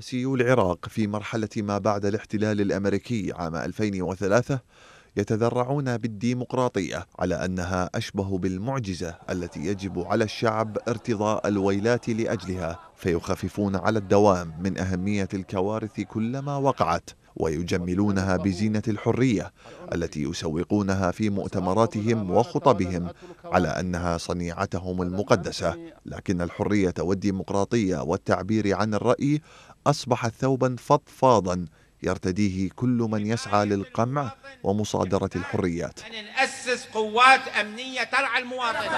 سياسيو العراق في مرحلة ما بعد الاحتلال الأمريكي عام 2003 يتذرعون بالديمقراطية على أنها أشبه بالمعجزة التي يجب على الشعب ارتضاء الويلات لأجلها فيخففون على الدوام من أهمية الكوارث كلما وقعت ويجملونها بزينة الحرية التي يسوقونها في مؤتمراتهم وخطبهم على أنها صنيعتهم المقدسة لكن الحرية والديمقراطية والتعبير عن الرأي أصبحت ثوبا فضفاضا يرتديه كل من يسعى للقمع ومصادرة الحريات نأسس قوات أمنية ترعى المواطن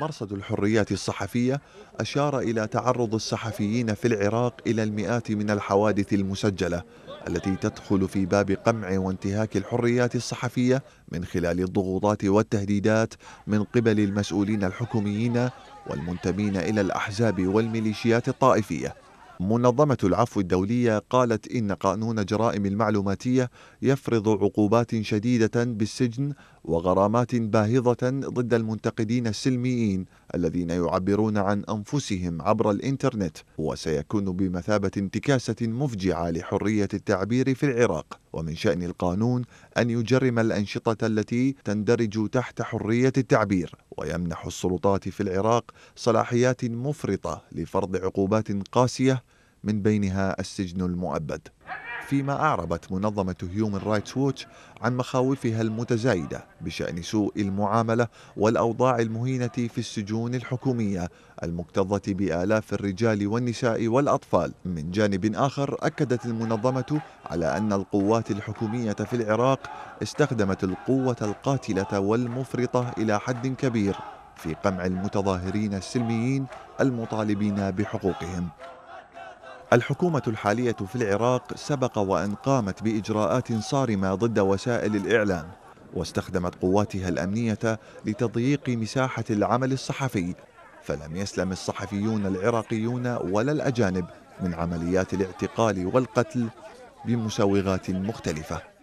مرصد الحريات الصحفية أشار إلى تعرض الصحفيين في العراق إلى المئات من الحوادث المسجلة التي تدخل في باب قمع وانتهاك الحريات الصحفية من خلال الضغوطات والتهديدات من قبل المسؤولين الحكوميين والمنتمين إلى الأحزاب والميليشيات الطائفية منظمة العفو الدولية قالت إن قانون جرائم المعلوماتية يفرض عقوبات شديدة بالسجن وغرامات باهظة ضد المنتقدين السلميين الذين يعبرون عن أنفسهم عبر الإنترنت وسيكون بمثابة انتكاسة مفجعة لحرية التعبير في العراق ومن شأن القانون أن يجرم الأنشطة التي تندرج تحت حرية التعبير ويمنح السلطات في العراق صلاحيات مفرطه لفرض عقوبات قاسيه من بينها السجن المؤبد فيما أعربت منظمة هيومن رايتس ووتش عن مخاوفها المتزايدة بشأن سوء المعاملة والأوضاع المهينة في السجون الحكومية المكتظة بآلاف الرجال والنساء والأطفال من جانب آخر أكدت المنظمة على أن القوات الحكومية في العراق استخدمت القوة القاتلة والمفرطة إلى حد كبير في قمع المتظاهرين السلميين المطالبين بحقوقهم الحكومة الحالية في العراق سبق وأن قامت بإجراءات صارمة ضد وسائل الإعلام واستخدمت قواتها الأمنية لتضييق مساحة العمل الصحفي فلم يسلم الصحفيون العراقيون ولا الأجانب من عمليات الاعتقال والقتل بمسوغات مختلفة